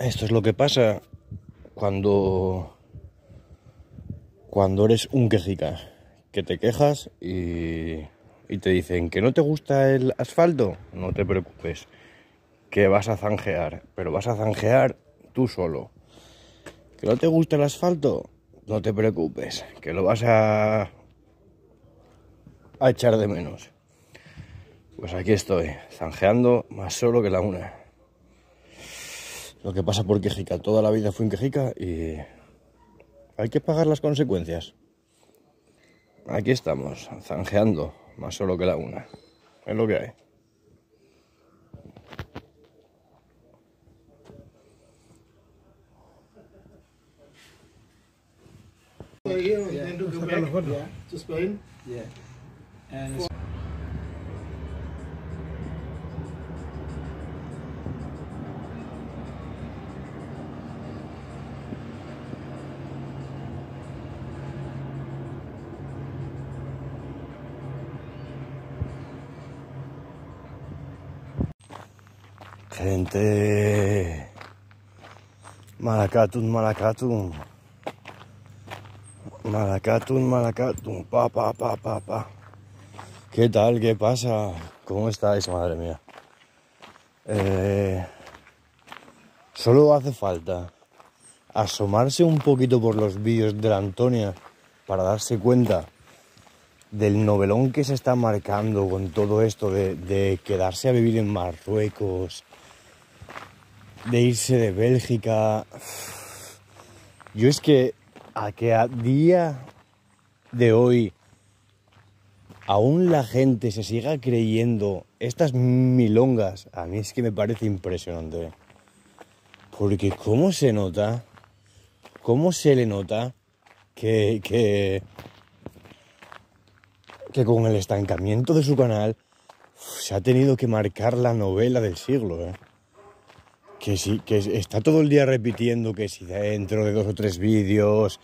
Esto es lo que pasa cuando cuando eres un quejica, que te quejas y, te dicen que no te gusta el asfalto, no te preocupes, que vas a zanjear, pero vas a zanjear tú solo. Que no te gusta el asfalto, no te preocupes, que lo vas a, a echar de menos. Pues aquí estoy, zanjeando más solo que la una lo que pasa por Quejica. Toda la vida fui en Quejica y hay que pagar las consecuencias. Aquí estamos, zanjeando, más solo que la una. Es lo que hay. gente. Malacatun, malacatun. Malacatun, Pa, pa, pa, pa, ¿Qué tal? ¿Qué pasa? ¿Cómo estáis, madre mía? Eh, solo hace falta asomarse un poquito por los vídeos de la Antonia para darse cuenta del novelón que se está marcando con todo esto de, de quedarse a vivir en Marruecos, de irse de Bélgica. Yo es que a que a día de hoy aún la gente se siga creyendo estas milongas, a mí es que me parece impresionante. Porque cómo se nota, cómo se le nota que, que, que con el estancamiento de su canal se ha tenido que marcar la novela del siglo. ¿eh? que que está todo el día repitiendo que si dentro de dos o tres vídeos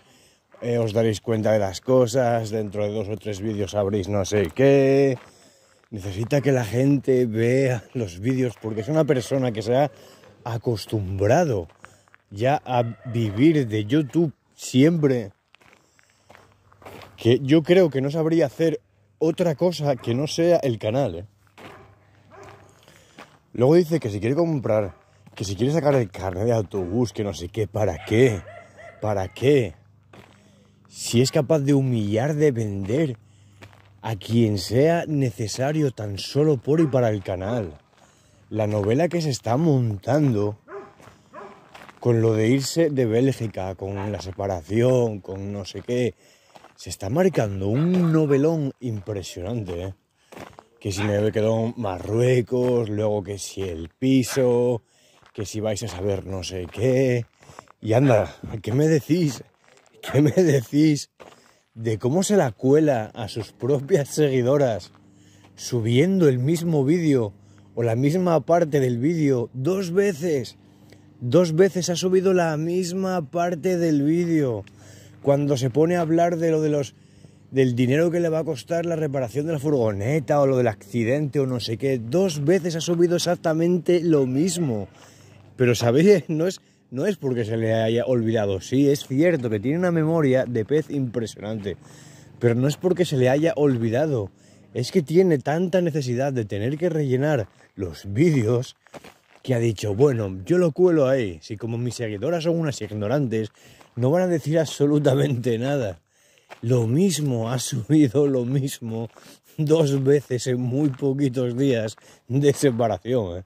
eh, os daréis cuenta de las cosas, dentro de dos o tres vídeos sabréis no sé qué. Necesita que la gente vea los vídeos porque es una persona que se ha acostumbrado ya a vivir de YouTube siempre. Que yo creo que no sabría hacer otra cosa que no sea el canal. ¿eh? Luego dice que si quiere comprar que si quieres sacar el carnet de autobús, que no sé qué, ¿para qué? ¿Para qué? Si es capaz de humillar, de vender a quien sea necesario tan solo por y para el canal. La novela que se está montando con lo de irse de Bélgica, con la separación, con no sé qué, se está marcando un novelón impresionante. ¿eh? Que si me quedó Marruecos, luego que si el piso, que si vais a saber no sé qué. Y anda, ¿qué me decís? ¿Qué me decís de cómo se la cuela a sus propias seguidoras subiendo el mismo vídeo o la misma parte del vídeo dos veces? Dos veces ha subido la misma parte del vídeo. Cuando se pone a hablar de lo de los del dinero que le va a costar la reparación de la furgoneta o lo del accidente o no sé qué, dos veces ha subido exactamente lo mismo. Pero sabéis, no es, no es porque se le haya olvidado. Sí, es cierto que tiene una memoria de pez impresionante. Pero no es porque se le haya olvidado. Es que tiene tanta necesidad de tener que rellenar los vídeos que ha dicho, bueno, yo lo cuelo ahí. Si como mis seguidoras son unas ignorantes, no van a decir absolutamente nada. Lo mismo, ha subido lo mismo dos veces en muy poquitos días de separación. ¿eh?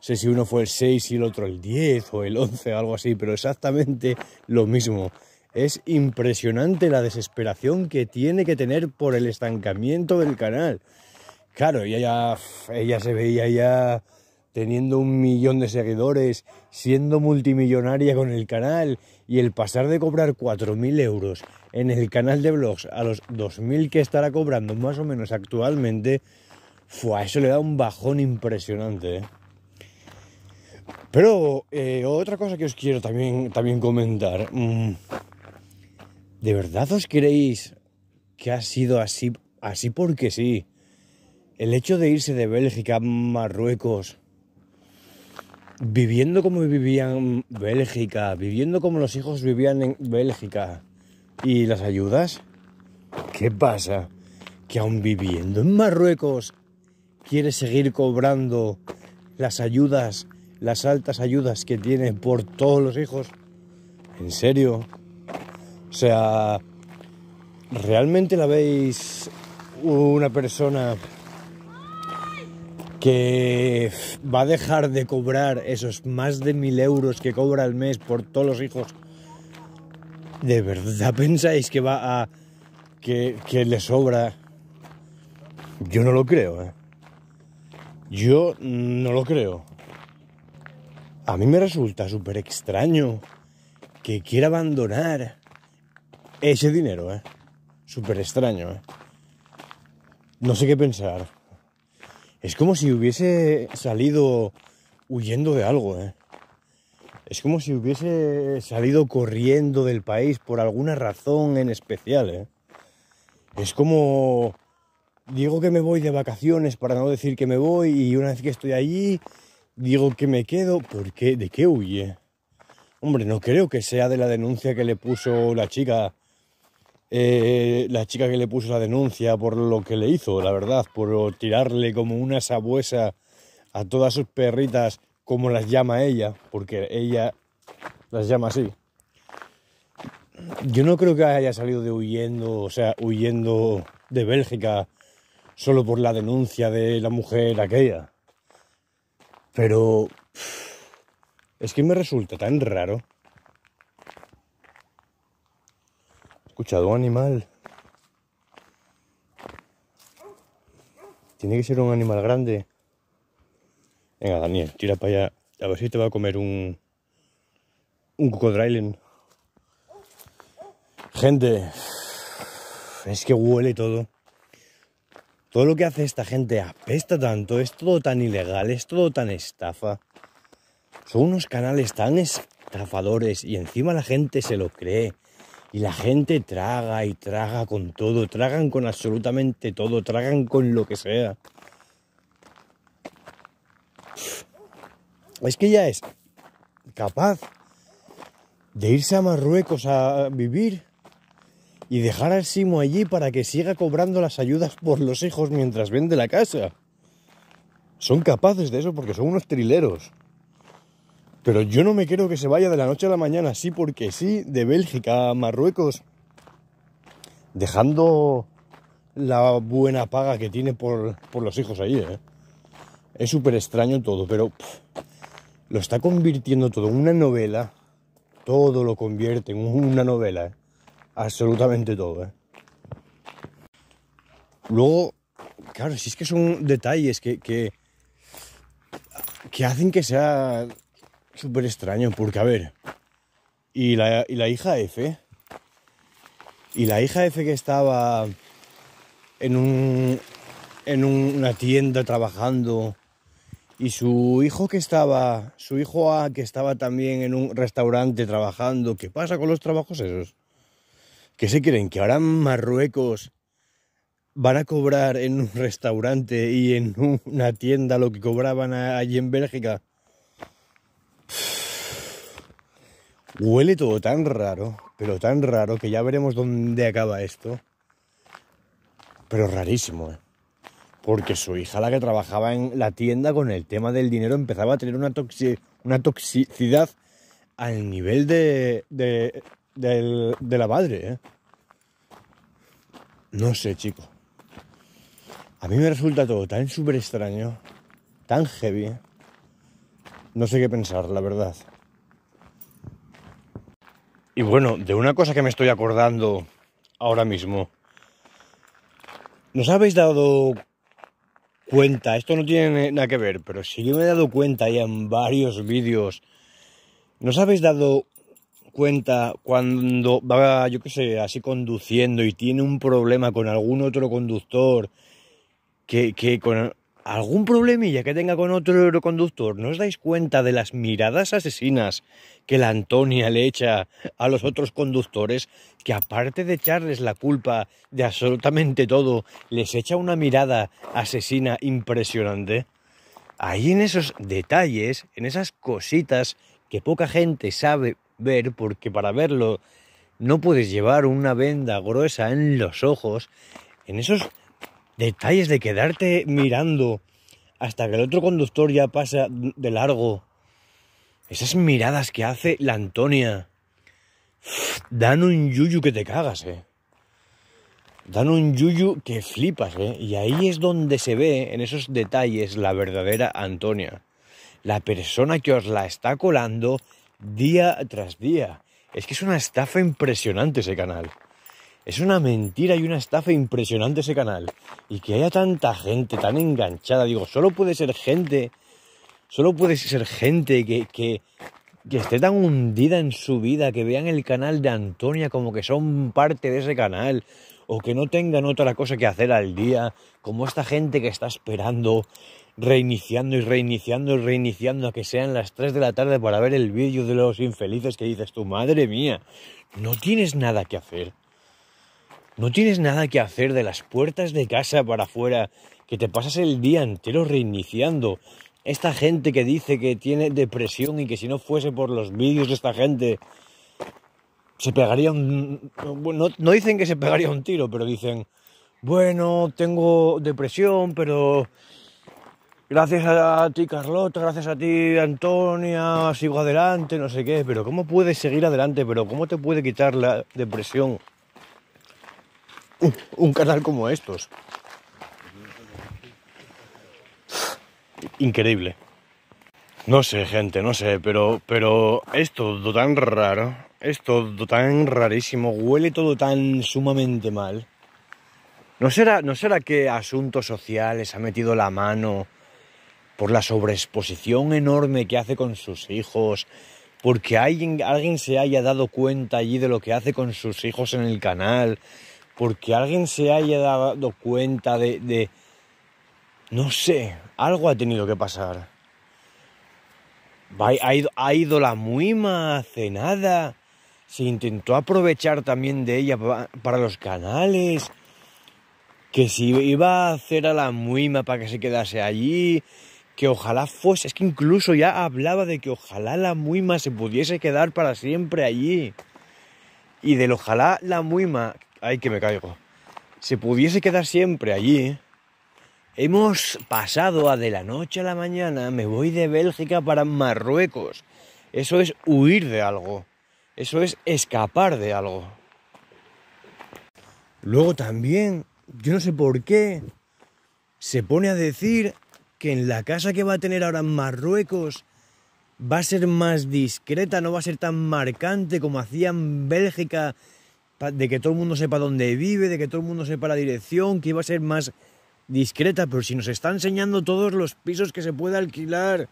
sé si uno fue el 6 y el otro el 10 o el 11 o algo así, pero exactamente lo mismo. Es impresionante la desesperación que tiene que tener por el estancamiento del canal. Claro, ella ya, ella se veía ya teniendo un millón de seguidores, siendo multimillonaria con el canal y el pasar de cobrar 4.000 euros en el canal de blogs a los 2.000 que estará cobrando más o menos actualmente, fue a eso le da un bajón impresionante. ¿eh? Pero eh, otra cosa que os quiero también, también comentar. Mm, ¿De verdad os creéis que ha sido así, así porque sí? El hecho de irse de Bélgica a Marruecos, viviendo como vivían Bélgica, viviendo como los hijos vivían en Bélgica, y las ayudas, ¿qué pasa? Que aún viviendo en Marruecos, quiere seguir cobrando las ayudas las altas ayudas que tiene por todos los hijos. ¿En serio? O sea, ¿realmente la veis una persona que va a dejar de cobrar esos más de mil euros que cobra al mes por todos los hijos? ¿De verdad pensáis que va a... que, le sobra? Yo no lo creo, ¿eh? Yo no lo creo. A mí me resulta súper extraño que quiera abandonar ese dinero, ¿eh? Súper extraño, ¿eh? No sé qué pensar. Es como si hubiese salido huyendo de algo, ¿eh? Es como si hubiese salido corriendo del país por alguna razón en especial, ¿eh? Es como... Digo que me voy de vacaciones para no decir que me voy y una vez que estoy allí Digo que me quedo porque ¿de qué huye? Hombre, no creo que sea de la denuncia que le puso la chica. Eh, la chica que le puso la denuncia por lo que le hizo, la verdad, por tirarle como una sabuesa a todas sus perritas, como las llama ella, porque ella las llama así. Yo no creo que haya salido de huyendo, o sea, huyendo de Bélgica solo por la denuncia de la mujer aquella. Pero es que me resulta tan raro. escuchado un animal. Tiene que ser un animal grande. Venga, Daniel, tira para allá. A ver si te va a comer un. Un cocodrilo. Gente, es que huele todo todo lo que hace esta gente apesta tanto, es todo tan ilegal, es todo tan estafa. Son unos canales tan estafadores y encima la gente se lo cree. Y la gente traga y traga con todo, tragan con absolutamente todo, tragan con lo que sea. Es que ya es capaz de irse a Marruecos a vivir y dejar al Simo allí para que siga cobrando las ayudas por los hijos mientras vende la casa. Son capaces de eso porque son unos trileros. Pero yo no me quiero que se vaya de la noche a la mañana, sí porque sí, de Bélgica a Marruecos, dejando la buena paga que tiene por, los hijos allí, ¿eh? Es súper extraño todo, pero lo está convirtiendo todo en una novela. Todo lo convierte en una novela. ¿eh? absolutamente todo. ¿eh? Luego, claro, si es que son detalles que, que, que hacen que sea súper extraño, porque a ver, y la, y la hija F, y la hija F que estaba en, un, en una tienda trabajando, y su hijo que estaba, su hijo A que estaba también en un restaurante trabajando, ¿qué pasa con los trabajos esos? ¿Qué se creen? ¿Que ahora en Marruecos van a cobrar en un restaurante y en una tienda lo que cobraban allí en Bélgica? Huele todo tan raro, pero tan raro que ya veremos dónde acaba esto. Pero rarísimo, ¿eh? Porque su hija, la que trabajaba en la tienda con el tema del dinero, empezaba a tener una, una toxicidad al nivel de de la madre. ¿eh? No sé, chico. A mí me resulta todo tan súper extraño, tan heavy. No sé qué pensar, la verdad. Y bueno, de una cosa que me estoy acordando ahora mismo. ¿Nos habéis dado cuenta? Esto no tiene nada que ver, pero sí que me he dado cuenta ya en varios vídeos. ¿Nos habéis dado cuenta cuando va, yo que sé, así conduciendo y tiene un problema con algún otro conductor, que, que con algún problemilla que tenga con otro conductor, ¿no os dais cuenta de las miradas asesinas que la Antonia le echa a los otros conductores? Que aparte de echarles la culpa de absolutamente todo, les echa una mirada asesina impresionante. Ahí en esos detalles, en esas cositas que poca gente sabe ver, porque para verlo no puedes llevar una venda gruesa en los ojos, en esos detalles de quedarte mirando hasta que el otro conductor ya pasa de largo. Esas miradas que hace la Antonia dan un yuyu que te cagas, eh. Dan un yuyu que flipas, eh. Y ahí es donde se ve, en esos detalles, la verdadera Antonia. La persona que os la está colando día tras día. Es que es una estafa impresionante ese canal. Es una mentira y una estafa impresionante ese canal. Y que haya tanta gente tan enganchada. Digo, solo puede ser gente. Solo puede ser gente que, que, esté tan hundida en su vida, que vean el canal de Antonia como que son parte de ese canal, o que no tengan otra cosa que hacer al día, como esta gente que está esperando reiniciando y reiniciando y reiniciando a que sean las 3 de la tarde para ver el vídeo de los infelices que dices tu madre mía, no tienes nada que hacer. No tienes nada que hacer de las puertas de casa para afuera, que te pasas el día entero reiniciando. Esta gente que dice que tiene depresión y que si no fuese por los vídeos de esta gente, se pegaría un... Bueno, no dicen que se pegaría un tiro, pero dicen, bueno, tengo depresión, pero gracias a ti Carlota, gracias a ti Antonia, sigo adelante, no sé qué, pero ¿cómo puedes seguir adelante? Pero ¿cómo te puede quitar la depresión un, canal como estos? Increíble. No sé, gente, no sé, pero, pero es todo tan raro, es todo tan rarísimo, huele todo tan sumamente mal. ¿No será, ¿No será que Asuntos Sociales ha metido la mano por la sobreexposición enorme que hace con sus hijos, porque alguien, alguien se haya dado cuenta allí de lo que hace con sus hijos en el canal, porque alguien se haya dado cuenta de, no sé, algo ha tenido que pasar. Ha ido, ha ido la muima hace nada. Se intentó aprovechar también de ella para los canales. Que si iba a hacer a la muima para que se quedase allí, que ojalá fuese, es que incluso ya hablaba de que ojalá la Muima se pudiese quedar para siempre allí. Y del ojalá la Muima, ay que me caigo, se pudiese quedar siempre allí. Hemos pasado a de la noche a la mañana, me voy de Bélgica para Marruecos. Eso es huir de algo. Eso es escapar de algo. Luego también, yo no sé por qué, se pone a decir que en la casa que va a tener ahora en Marruecos va a ser más discreta, no va a ser tan marcante como hacía en Bélgica, de que todo el mundo sepa dónde vive, de que todo el mundo sepa la dirección, que iba a ser más discreta, pero si nos está enseñando todos los pisos que se puede alquilar,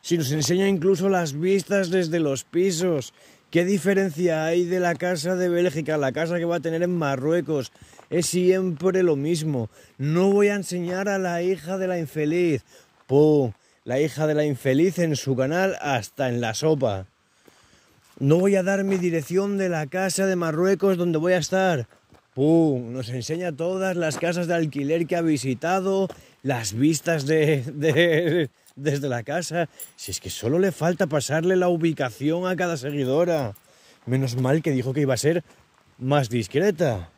si nos enseña incluso las vistas desde los pisos, ¿Qué diferencia hay de la casa de Bélgica, la casa que va a tener en Marruecos? Es siempre lo mismo. No voy a enseñar a la hija de la infeliz. ¡Pum! La hija de la infeliz en su canal hasta en la sopa. No voy a dar mi dirección de la casa de Marruecos donde voy a estar. ¡Pum! Nos enseña todas las casas de alquiler que ha visitado, las vistas de, de, desde la casa. Si es que solo le falta pasarle la ubicación a cada seguidora. Menos mal que dijo que iba a ser más discreta.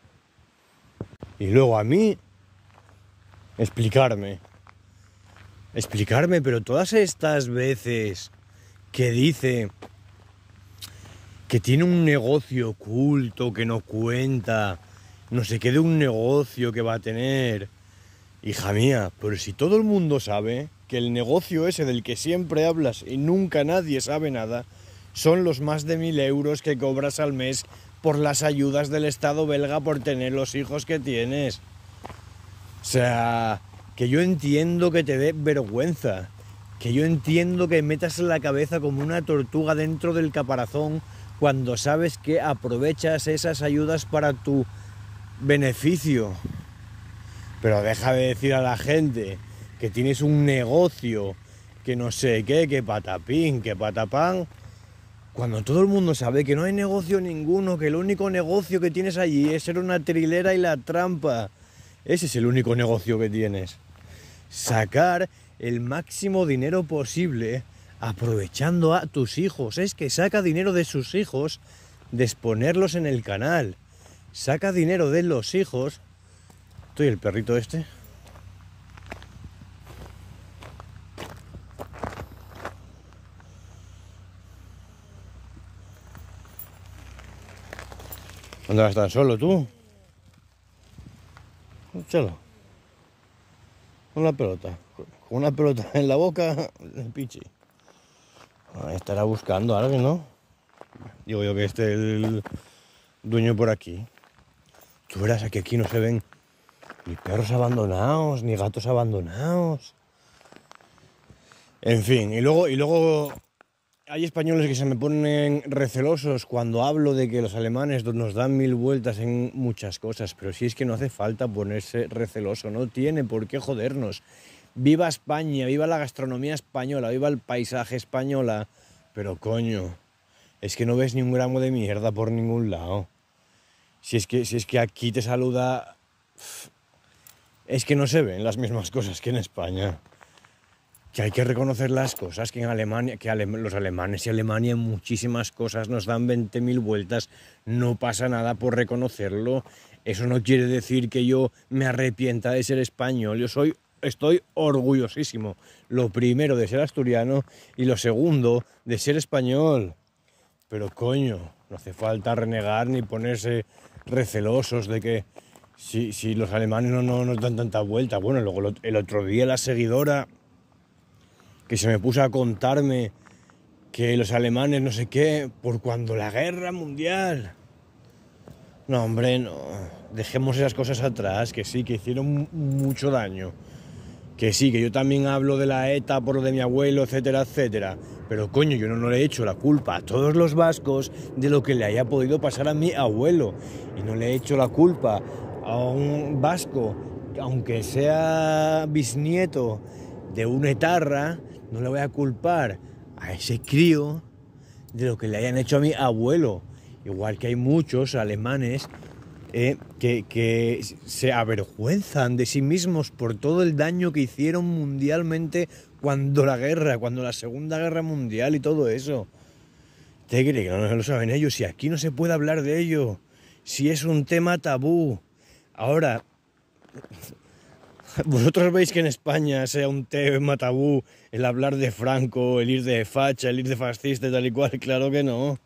Y luego a mí, explicarme. Explicarme, pero todas estas veces que dice que tiene un negocio oculto que no cuenta, no sé qué de un negocio que va a tener, Hija mía, pero si todo el mundo sabe que el negocio ese del que siempre hablas y nunca nadie sabe nada, son los más de mil euros que cobras al mes por las ayudas del Estado belga por tener los hijos que tienes. O sea, que yo entiendo que te dé vergüenza, que yo entiendo que metas la cabeza como una tortuga dentro del caparazón cuando sabes que aprovechas esas ayudas para tu beneficio. Pero deja de decir a la gente que tienes un negocio, que no sé qué, que patapín, que patapán, cuando todo el mundo sabe que no hay negocio ninguno, que el único negocio que tienes allí es ser una trilera y la trampa. Ese es el único negocio que tienes. Sacar el máximo dinero posible aprovechando a tus hijos. Es que saca dinero de sus hijos de en el canal. Saca dinero de los hijos y el perrito este. vas tan solo tú? Escúchalo. Con la pelota. Con una pelota en la boca, el pichi. estará buscando a alguien, ¿no? Digo yo que este el dueño por aquí. Tú verás que aquí no se ven ni perros abandonados, ni gatos abandonados. En fin, y luego, y luego hay españoles que se me ponen recelosos cuando hablo de que los alemanes nos dan mil vueltas en muchas cosas, pero si es que no hace falta ponerse receloso, no tiene por qué jodernos. Viva España, viva la gastronomía española, viva el paisaje española, pero coño, es que no ves ni un gramo de mierda por ningún lado. Si es que, si es que aquí te saluda es que no se ven las mismas cosas que en España. Que hay que reconocer las cosas, que en Alemania, que los alemanes y Alemania en muchísimas cosas nos dan 20.000 vueltas, no pasa nada por reconocerlo. Eso no quiere decir que yo me arrepienta de ser español, yo soy estoy orgullosísimo. Lo primero de ser asturiano y lo segundo de ser español. Pero coño, no hace falta renegar ni ponerse recelosos de que Sí, sí, los alemanes no nos dan tanta vuelta. Bueno, luego el otro día la seguidora que se me puso a contarme que los alemanes no sé qué, por cuando la guerra mundial. No, hombre, no. Dejemos esas cosas atrás, que sí, que hicieron mucho daño. Que sí, que yo también hablo de la ETA por lo de mi abuelo, etcétera, etcétera. Pero coño, yo no, no, le he hecho la culpa a todos los vascos de lo que le haya podido pasar a mi abuelo. Y no le he hecho la culpa a un vasco, aunque sea bisnieto de una etarra, no le voy a culpar a ese crío de lo que le hayan hecho a mi abuelo. Igual que hay muchos alemanes eh, que, se avergüenzan de sí mismos por todo el daño que hicieron mundialmente cuando la guerra, cuando la Segunda Guerra Mundial y todo eso. ¿Te cree que no lo saben ellos? Si aquí no se puede hablar de ello, si es un tema tabú, Ahora, vosotros veis que en España sea un tema tabú el hablar de Franco, el ir de facha, el ir de fascista, tal y cual, claro que no.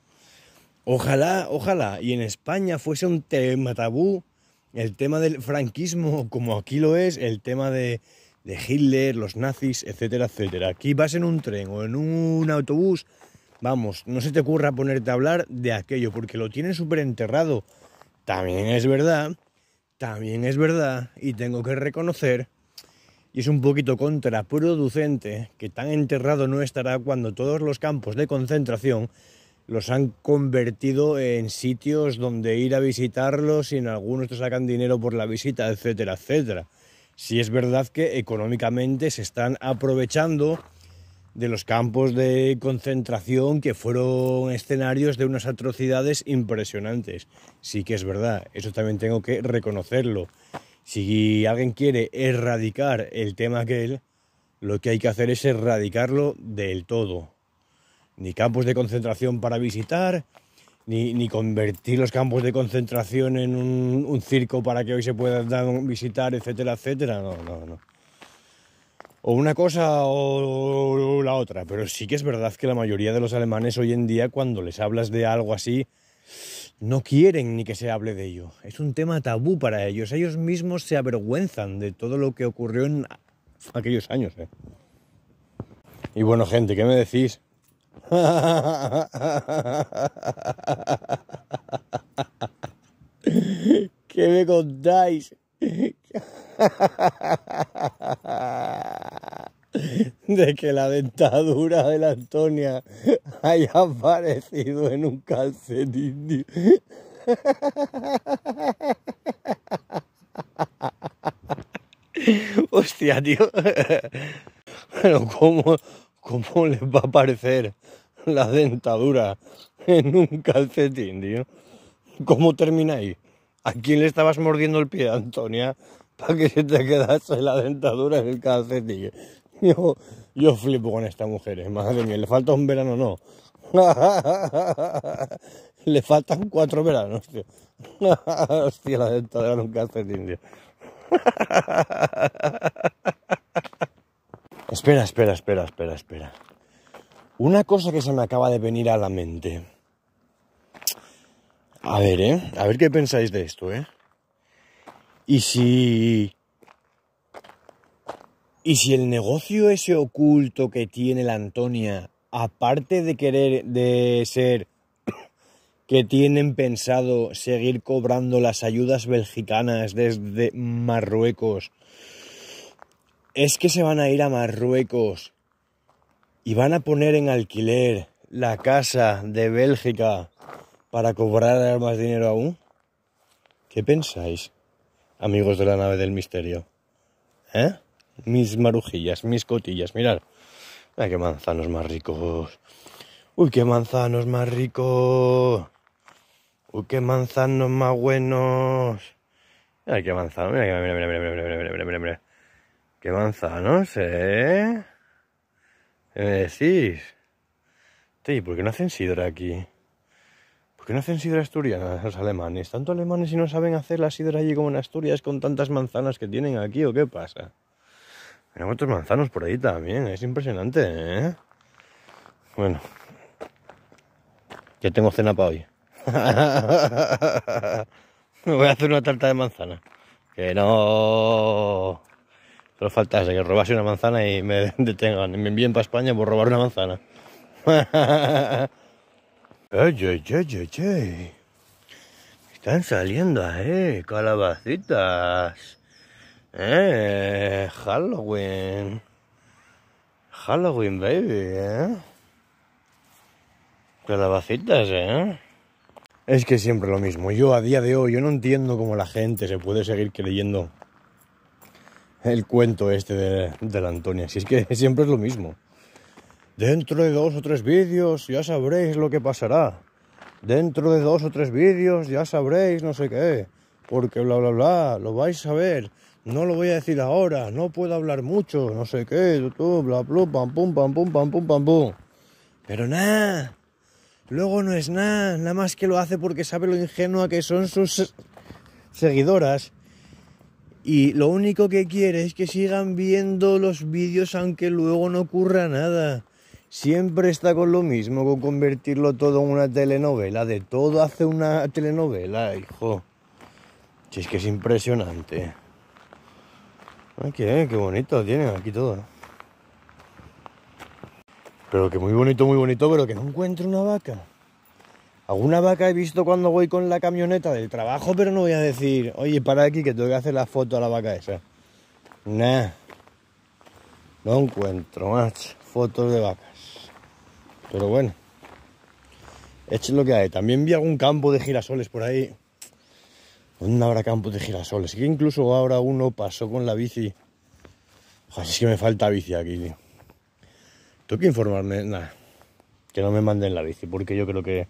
Ojalá, ojalá, y en España fuese un tema tabú el tema del franquismo, como aquí lo es, el tema de, de Hitler, los nazis, etcétera, etcétera. Aquí vas en un tren o en un autobús, vamos, no se te ocurra ponerte a hablar de aquello, porque lo tienen súper enterrado. También es verdad también es verdad, y tengo que reconocer, y es un poquito contraproducente, que tan enterrado no estará cuando todos los campos de concentración los han convertido en sitios donde ir a visitarlos y en algunos te sacan dinero por la visita, etcétera, etcétera. Si es verdad que económicamente se están aprovechando de los campos de concentración que fueron escenarios de unas atrocidades impresionantes. Sí que es verdad, eso también tengo que reconocerlo. Si alguien quiere erradicar el tema aquel, lo que hay que hacer es erradicarlo del todo. Ni campos de concentración para visitar, ni, ni convertir los campos de concentración en un, un circo para que hoy se puedan visitar, etcétera, etcétera. No, no, no o una cosa o la otra, pero sí que es verdad que la mayoría de los alemanes hoy en día cuando les hablas de algo así no quieren ni que se hable de ello. Es un tema tabú para ellos. Ellos mismos se avergüenzan de todo lo que ocurrió en aquellos años. ¿eh? Y bueno, gente, ¿qué me decís? ¿Qué me contáis? de que la dentadura de la Antonia haya aparecido en un calcetín. Hostia, tío. Pero ¿cómo, ¿cómo les va a aparecer la dentadura en un calcetín, tío? ¿Cómo ahí ¿A quién le estabas mordiendo el pie, Antonia? Para que se te quedase la dentadura en el calcetín? Yo, yo flipo con estas mujeres, ¿eh? madre mía. Le falta un verano, no. le faltan cuatro veranos, tío. Hostia, la dentadura en un calcetín, tío. espera, espera, espera, espera, espera. Una cosa que se me acaba de venir a la mente. A ver, ¿eh? A ver qué pensáis de esto, ¿eh? Y si... Y si el negocio ese oculto que tiene la Antonia, aparte de querer, de ser que tienen pensado seguir cobrando las ayudas belgicanas desde Marruecos, es que se van a ir a Marruecos y van a poner en alquiler la casa de Bélgica para cobrar más dinero aún? ¿Qué pensáis, amigos de la nave del misterio? ¿Eh? Mis marujillas, mis cotillas, mirad. Mira qué manzanos más ricos. Uy, qué manzanos más ricos. Uy, qué manzanos más buenos. Mira qué manzanos, mira, mira, mira, mira, mira, mira, mira, mira, mira. Qué manzanos, ¿eh? ¿Qué me decís? Sí, ¿por qué no hacen sidra aquí? ¿Por qué no hacen sidra asturiana los alemanes? ¿Tanto alemanes y no saben hacer la sidra allí como en Asturias con tantas manzanas que tienen aquí o qué pasa? Hay otros manzanos por ahí también, es impresionante, ¿eh? Bueno, ya tengo cena para hoy. Me voy a hacer una tarta de manzana. Que no. Solo faltase que robase una manzana y me detengan me envíen para España por robar una manzana. ¡Ey, ey, ey, Están saliendo eh calabacitas. ¡Eh! Halloween. Halloween, baby, ¿eh? Calabacitas, ¿eh? Es que siempre lo mismo. Yo a día de hoy, yo no entiendo cómo la gente se puede seguir creyendo el cuento este de, de la Antonia. Si es que siempre es lo mismo. Dentro de dos o tres vídeos ya sabréis lo que pasará. Dentro de dos o tres vídeos ya sabréis no sé qué. Porque bla, bla, bla, lo vais a ver. No lo voy a decir ahora, no puedo hablar mucho, no sé qué, YouTube, bla, bla, pam, pum, pam, pum, pam, pum, pam, pum. Pero nada, luego no es nada, nada más que lo hace porque sabe lo ingenua que son sus seguidoras. Y lo único que quiere es que sigan viendo los vídeos aunque luego no ocurra nada siempre está con lo mismo, con convertirlo todo en una telenovela, de todo hace una telenovela, hijo. Si es que es impresionante. Ay, qué, bonito tienen aquí todo. Pero que muy bonito, muy bonito, pero que no encuentro una vaca. Alguna vaca he visto cuando voy con la camioneta del trabajo, pero no voy a decir, oye, para aquí que tengo que hacer la foto a la vaca esa. Nah. No encuentro, más fotos de vaca. Pero bueno, es lo que hay. También vi algún campo de girasoles por ahí. ¿Dónde habrá campo de girasoles? Que incluso ahora uno pasó con la bici. Así es que me falta bici aquí, Tengo que informarme, nada. Que no me manden la bici, porque yo creo que.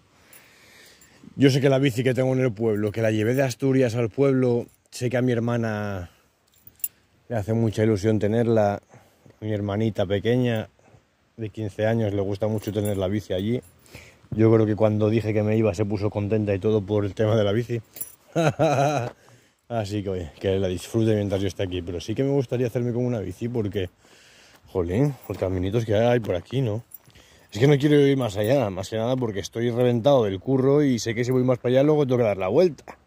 Yo sé que la bici que tengo en el pueblo, que la llevé de Asturias al pueblo, sé que a mi hermana le hace mucha ilusión tenerla, mi hermanita pequeña, de 15 años le gusta mucho tener la bici allí. Yo creo que cuando dije que me iba se puso contenta y todo por el tema de la bici. Así que que la disfrute mientras yo esté aquí. Pero sí que me gustaría hacerme como una bici porque, jolín, los caminitos que hay por aquí, ¿no? Es que no quiero ir más allá, más que nada porque estoy reventado del curro y sé que si voy más para allá luego tengo que dar la vuelta.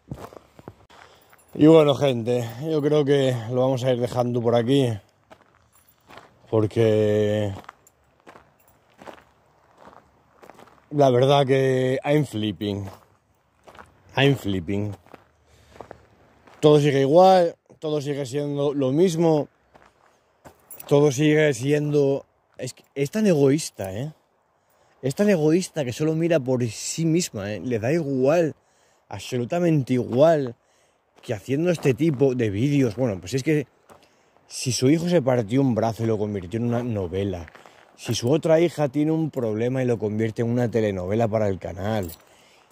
Y bueno, gente, yo creo que lo vamos a ir dejando por aquí. Porque La verdad que I'm flipping. I'm flipping. Todo sigue igual, todo sigue siendo lo mismo, todo sigue siendo... Es, es tan egoísta, ¿eh? Es tan egoísta que solo mira por sí misma, ¿eh? Le da igual, absolutamente igual, que haciendo este tipo de vídeos... Bueno, pues es que si su hijo se partió un brazo y lo convirtió en una novela, si su otra hija tiene un problema y lo convierte en una telenovela para el canal.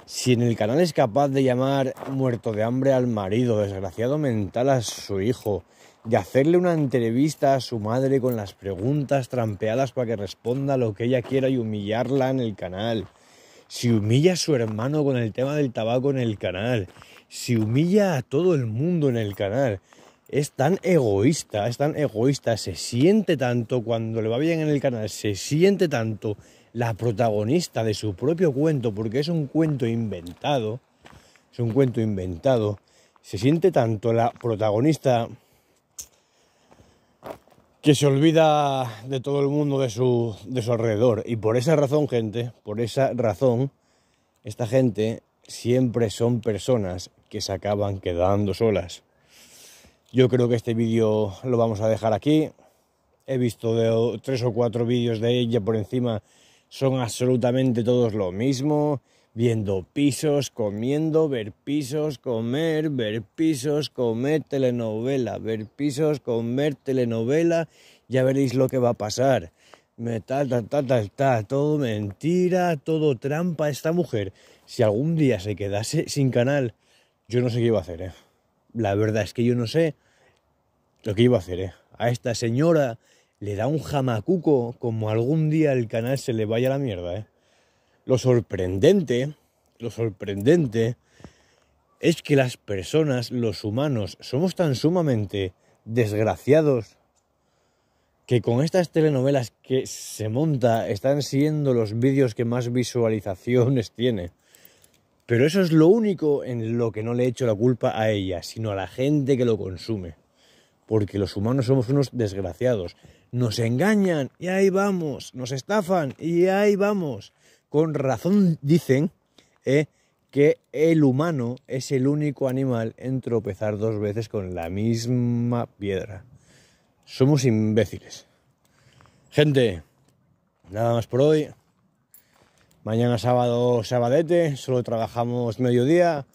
Si en el canal es capaz de llamar muerto de hambre al marido, desgraciado mental a su hijo, de hacerle una entrevista a su madre con las preguntas trampeadas para que responda lo que ella quiera y humillarla en el canal. Si humilla a su hermano con el tema del tabaco en el canal. Si humilla a todo el mundo en el canal es tan egoísta, es tan egoísta, se siente tanto cuando le va bien en el canal, se siente tanto la protagonista de su propio cuento, porque es un cuento inventado, es un cuento inventado, se siente tanto la protagonista que se olvida de todo el mundo de su, de su alrededor. Y por esa razón, gente, por esa razón, esta gente siempre son personas que se acaban quedando solas. Yo creo que este vídeo lo vamos a dejar aquí. He visto de, tres o cuatro vídeos de ella por encima. Son absolutamente todos lo mismo. Viendo pisos, comiendo, ver pisos, comer, ver pisos, comer telenovela, ver pisos, comer telenovela. Ya veréis lo que va a pasar. Me tal, tal, tal, tal, Todo mentira, todo trampa. Esta mujer, si algún día se quedase sin canal, yo no sé qué iba a hacer. ¿eh? La verdad es que yo no sé lo que iba a hacer, ¿eh? A esta señora le da un jamacuco como algún día el canal se le vaya a la mierda, ¿eh? Lo sorprendente, lo sorprendente es que las personas, los humanos, somos tan sumamente desgraciados que con estas telenovelas que se monta están siendo los vídeos que más visualizaciones tiene. Pero eso es lo único en lo que no le hecho la culpa a ella, sino a la gente que lo consume porque los humanos somos unos desgraciados. Nos engañan y ahí vamos, nos estafan y ahí vamos. Con razón dicen ¿eh? que el humano es el único animal en tropezar dos veces con la misma piedra. Somos imbéciles. Gente, nada más por hoy. Mañana sábado, sabadete, solo trabajamos mediodía.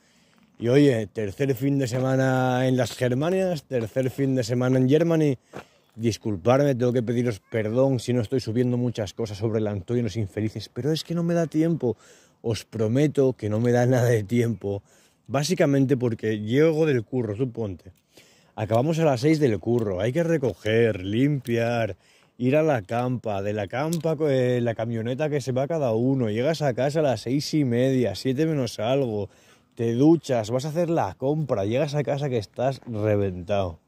Y oye, tercer fin de semana en las Germanias, tercer fin de semana en Germany. Disculparme, tengo que pediros perdón si no estoy subiendo muchas cosas sobre el Antonio y los infelices, pero es que no me da tiempo. Os prometo que no me da nada de tiempo. Básicamente porque llego del curro, suponte. Acabamos a las seis del curro, hay que recoger, limpiar, ir a la campa, de la campa eh, la camioneta que se va cada uno, llegas a casa a las seis y media, siete menos algo, te duchas, vas a hacer la compra, llegas a casa que estás reventado.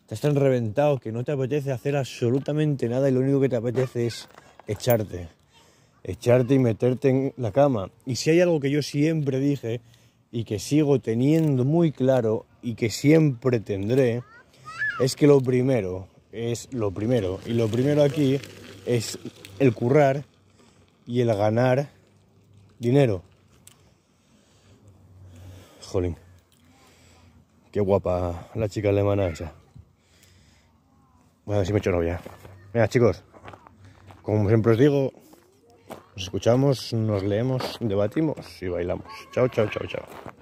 Estás tan reventado que no te apetece hacer absolutamente nada y lo único que te apetece es echarte. Echarte y meterte en la cama. Y si hay algo que yo siempre dije y que sigo teniendo muy claro y que siempre tendré, es que lo primero es lo primero. Y lo primero aquí es el currar y el ganar dinero. Jolín. Qué guapa la chica alemana esa. Bueno si me echo novia. mira chicos. Como siempre os digo, nos escuchamos, nos leemos, debatimos y bailamos. Chao, chao, chao, chao.